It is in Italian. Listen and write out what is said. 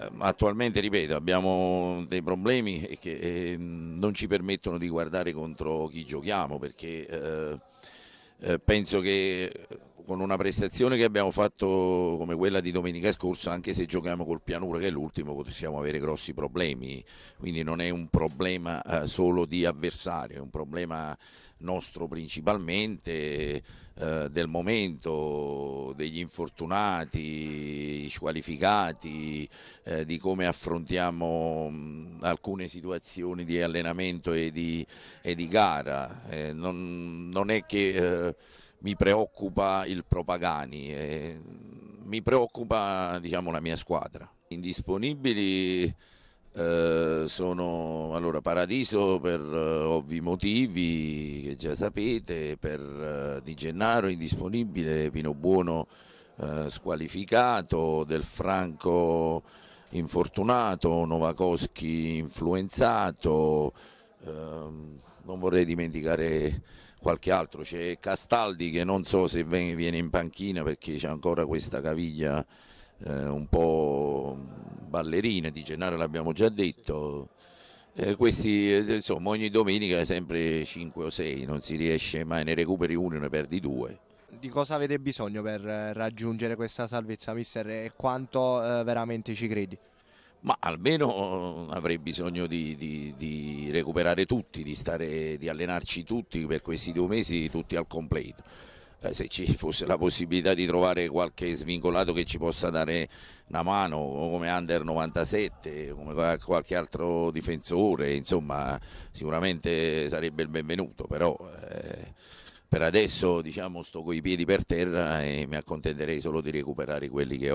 Ehm, attualmente, ripeto, abbiamo dei problemi che ehm, non ci permettono di guardare contro chi giochiamo perché eh, eh, penso che con una prestazione che abbiamo fatto come quella di domenica scorsa, anche se giochiamo col pianura che è l'ultimo, possiamo avere grossi problemi, quindi non è un problema eh, solo di avversario, è un problema nostro principalmente, eh, del momento, degli infortunati, i squalificati, eh, di come affrontiamo mh, alcune situazioni di allenamento e di, e di gara. Eh, non, non, è che eh, mi preoccupa il Propagani, eh, mi preoccupa diciamo, la mia squadra. Indisponibili eh, sono allora, Paradiso per eh, ovvi motivi che già sapete, per eh, Di Gennaro indisponibile, Pino Buono eh, squalificato, Del Franco infortunato, Novakowski influenzato, ehm, non vorrei dimenticare qualche altro, c'è Castaldi che non so se viene in panchina perché c'è ancora questa caviglia eh, un po' ballerine, di Gennaro l'abbiamo già detto. Eh, questi, eh, insomma, ogni domenica sempre 5 o 6, non si riesce mai, ne recuperi uno e ne perdi due. Di cosa avete bisogno per eh, raggiungere questa salvezza, mister, e quanto eh, veramente ci credi? Ma almeno eh, avrei bisogno di, di, di recuperare tutti, di, stare, di allenarci tutti per questi due mesi, tutti al completo eh, se ci fosse la possibilità di trovare qualche svincolato che ci possa dare una mano, come Under 97, come qualche altro difensore, insomma sicuramente sarebbe il benvenuto, però eh, per adesso diciamo sto i piedi per terra e mi accontenterei solo di recuperare quelli che ho.